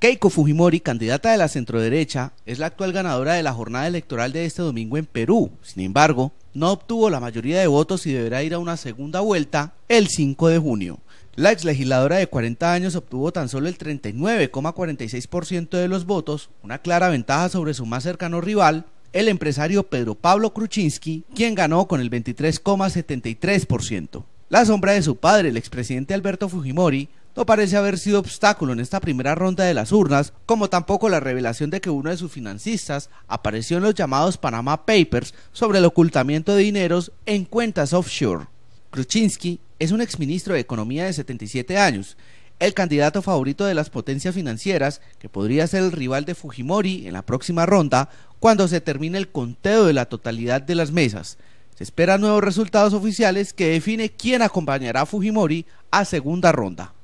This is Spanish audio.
Keiko Fujimori, candidata de la centroderecha, es la actual ganadora de la jornada electoral de este domingo en Perú. Sin embargo, no obtuvo la mayoría de votos y deberá ir a una segunda vuelta el 5 de junio. La ex legisladora de 40 años obtuvo tan solo el 39,46% de los votos, una clara ventaja sobre su más cercano rival, el empresario Pedro Pablo Kruczynski, quien ganó con el 23,73%. La sombra de su padre, el expresidente Alberto Fujimori, no parece haber sido obstáculo en esta primera ronda de las urnas, como tampoco la revelación de que uno de sus financistas apareció en los llamados Panama Papers sobre el ocultamiento de dineros en cuentas offshore. Kruczynski es un exministro de Economía de 77 años, el candidato favorito de las potencias financieras, que podría ser el rival de Fujimori en la próxima ronda, cuando se termine el conteo de la totalidad de las mesas. Se esperan nuevos resultados oficiales que define quién acompañará a Fujimori a segunda ronda.